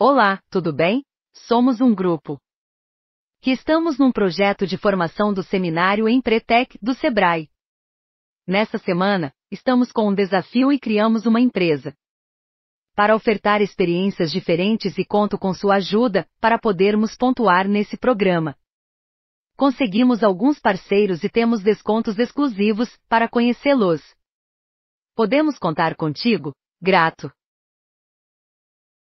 Olá, tudo bem? Somos um grupo. Que estamos num projeto de formação do seminário Empretec do Sebrae. Nessa semana, estamos com um desafio e criamos uma empresa. Para ofertar experiências diferentes e conto com sua ajuda para podermos pontuar nesse programa. Conseguimos alguns parceiros e temos descontos exclusivos para conhecê-los. Podemos contar contigo? Grato!